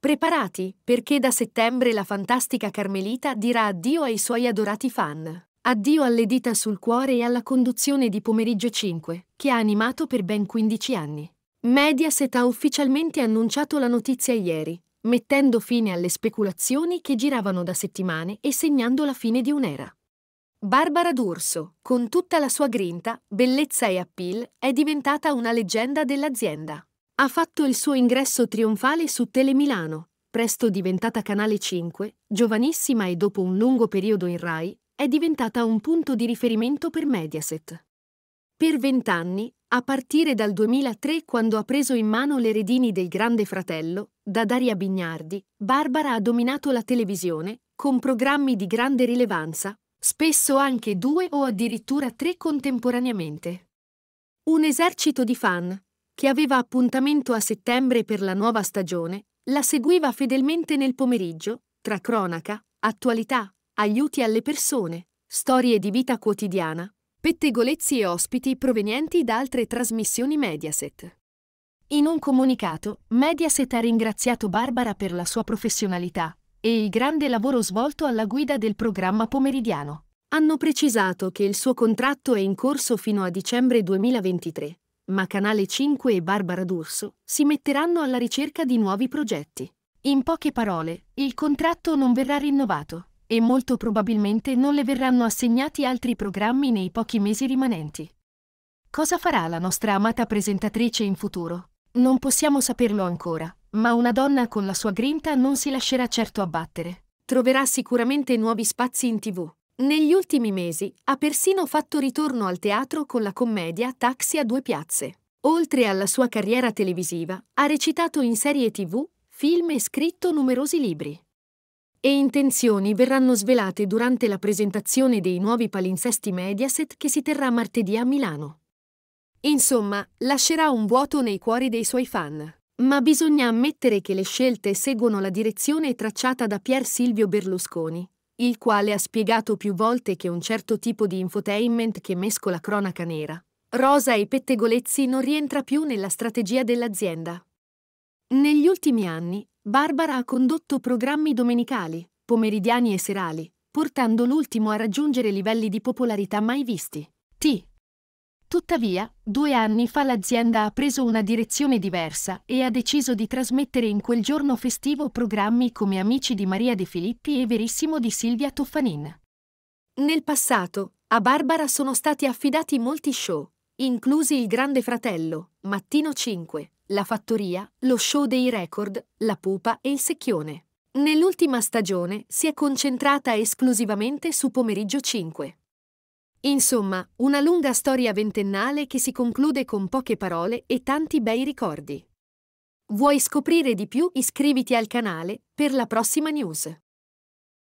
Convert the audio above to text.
Preparati, perché da settembre la fantastica Carmelita dirà addio ai suoi adorati fan. Addio alle dita sul cuore e alla conduzione di Pomeriggio 5, che ha animato per ben 15 anni. Mediaset ha ufficialmente annunciato la notizia ieri, mettendo fine alle speculazioni che giravano da settimane e segnando la fine di un'era. Barbara D'Urso, con tutta la sua grinta, bellezza e appeal, è diventata una leggenda dell'azienda ha fatto il suo ingresso trionfale su Telemilano, presto diventata Canale 5, giovanissima e dopo un lungo periodo in Rai, è diventata un punto di riferimento per Mediaset. Per vent'anni, a partire dal 2003 quando ha preso in mano le redini del Grande Fratello, da Daria Bignardi, Barbara ha dominato la televisione, con programmi di grande rilevanza, spesso anche due o addirittura tre contemporaneamente. Un esercito di fan, che aveva appuntamento a settembre per la nuova stagione, la seguiva fedelmente nel pomeriggio, tra cronaca, attualità, aiuti alle persone, storie di vita quotidiana, pettegolezzi e ospiti provenienti da altre trasmissioni Mediaset. In un comunicato, Mediaset ha ringraziato Barbara per la sua professionalità e il grande lavoro svolto alla guida del programma pomeridiano. Hanno precisato che il suo contratto è in corso fino a dicembre 2023 ma Canale 5 e Barbara D'Urso si metteranno alla ricerca di nuovi progetti. In poche parole, il contratto non verrà rinnovato e molto probabilmente non le verranno assegnati altri programmi nei pochi mesi rimanenti. Cosa farà la nostra amata presentatrice in futuro? Non possiamo saperlo ancora, ma una donna con la sua grinta non si lascerà certo abbattere. Troverà sicuramente nuovi spazi in tv. Negli ultimi mesi ha persino fatto ritorno al teatro con la commedia Taxi a due piazze. Oltre alla sua carriera televisiva, ha recitato in serie tv, film e scritto numerosi libri. E intenzioni verranno svelate durante la presentazione dei nuovi palinsesti Mediaset che si terrà martedì a Milano. Insomma, lascerà un vuoto nei cuori dei suoi fan. Ma bisogna ammettere che le scelte seguono la direzione tracciata da Pier Silvio Berlusconi, il quale ha spiegato più volte che un certo tipo di infotainment che mescola cronaca nera, rosa e pettegolezzi non rientra più nella strategia dell'azienda. Negli ultimi anni, Barbara ha condotto programmi domenicali, pomeridiani e serali, portando l'ultimo a raggiungere livelli di popolarità mai visti. T. Tuttavia, due anni fa l'azienda ha preso una direzione diversa e ha deciso di trasmettere in quel giorno festivo programmi come Amici di Maria De Filippi e Verissimo di Silvia Toffanin. Nel passato, a Barbara sono stati affidati molti show, inclusi Il Grande Fratello, Mattino 5, La Fattoria, lo show dei record, La Pupa e Il Secchione. Nell'ultima stagione si è concentrata esclusivamente su Pomeriggio 5. Insomma, una lunga storia ventennale che si conclude con poche parole e tanti bei ricordi. Vuoi scoprire di più? Iscriviti al canale per la prossima news.